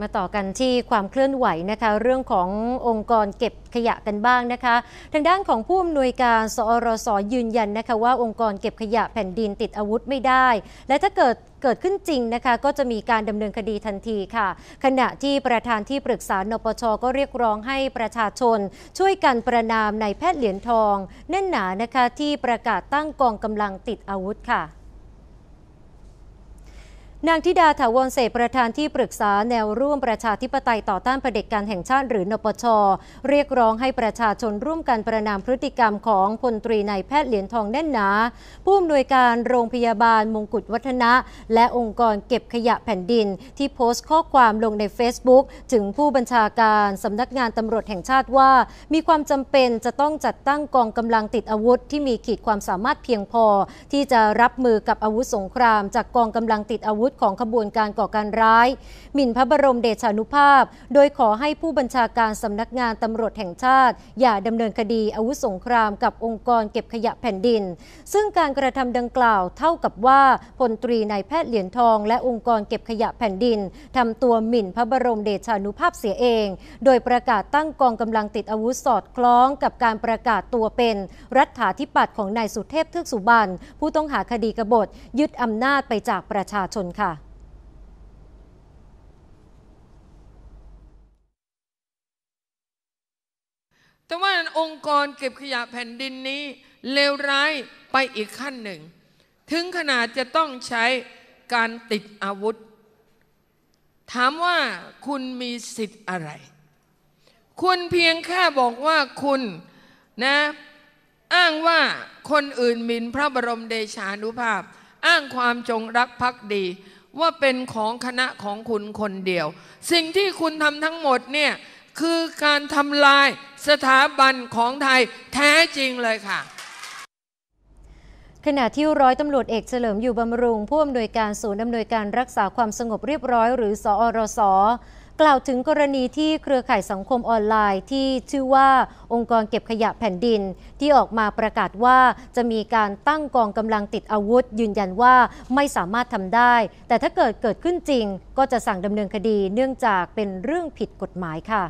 มาต่อกันที่ความเคลื่อนไหวนะคะ เรื่องขององค์กรเก็บขยะกันบ้างนะคะ ทางด้านของผู้อำนวยการสอรสยืนยันนะคะ ว่าองค์กรเก็บขยะแผ่นดินติดอาวุธไม่ได้ และถ้าเกิดเกิดขึ้นจริงนะคะ ก็จะมีการดำเนินคดีทันทีค่ะ ขณะที่ประธานที่ปรึกษานปชก็เรียกร้องให้ประชาชน ช่วยกันประนามในแพทย์เหรียญทองแน่นหนานะคะที่ประกาศตั้งกองกำลังติดอาวุธค่ะนางธิดาถาวรเสประธานที่ปรึกษาแนวร่วมประชาธิปไตยต่อต้านเผด็จการแห่งชาติ หรือนปชเรียกร้องให้ประชาชนร่วมกันประนามพฤติกรรมของพลตรีนายแพทย์เหรียญทองแน่นหนา ผู้อำนวยการโรงพยาบาลมงกุฎวัฒนะและองค์กรเก็บขยะแผ่นดิน ที่โพสต์ข้อความลงใน Facebook ถึงผู้บัญชาการสำนักงานตำรวจแห่งชาติว่า มีความจำเป็นจะต้องจัดตั้งกองกำลังติดอาวุธ ที่มีขีดความสามารถเพียงพอ ที่จะรับมือกับอาวุธสงคราม จากกองกำลังติดอาวุธธของขบวนการก่อการร้าย หมิ่นพระบรมเดชานุภาพ โดยขอให้ผู้บัญชาการสำนักงานตำรวจแห่งชาติ อย่าดำเนินคดีอาวุธสงครามกับองค์กรเก็บขยะแผ่นดิน ซึ่งการกระทำดังกล่าว เท่ากับว่าพลตรีนายแพทย์เหรียญทองและองค์กรเก็บขยะแผ่นดินทำตัวหมิ่นพระบรมเดชานุภาพเสียเอง โดยประกาศตั้งกองกำลังติดอาวุธสอดคล้องกับการประกาศตัวเป็น รัฐาธิปัตย์ของนายสุเทพเทือกสุบรรณผู้ต้องหาคดีกบฏยึดอำนาจไปจากประชาชนค่ะค่ะแต่ว่าองค์กรเก็บขยะแผ่นดินนี้เลวร้ายไปอีกขั้นหนึ่ง ถึงขนาดจะต้องใช้การติดอาวุธ ถามว่าคุณมีสิทธิ์อะไร คุณเพียงแค่บอกว่าคุณนะ อ้างว่าคนอื่นมินพระบรมเดชานุภาพอ้างความจงรักภักดี ว่าเป็นของคณะของคุณคนเดียว สิ่งที่คุณทำทั้งหมดเนี่ย คือการทำลายสถาบันของไทยแท้จริงเลยค่ะ ขณะที่ร้อยตำรวจเอกเฉลิมอยู่บำรุง ผู้อำนวยการศูนย์อำนวยการรักษาความสงบเรียบร้อยหรือสอรสกล่าวถึงกรณีที่เครือข่ายสังคมออนไลน์ที่ชื่อว่าองค์กรเก็บขยะแผ่นดิน ที่ออกมาประกาศว่า จะมีการตั้งกองกำลังติดอาวุธยืนยันว่าไม่สามารถทำได้ แต่ถ้าเกิดเกิดขึ้นจริง ก็จะสั่งดำเนินคดี เนื่องจากเป็นเรื่องผิดกฎหมายค่ะ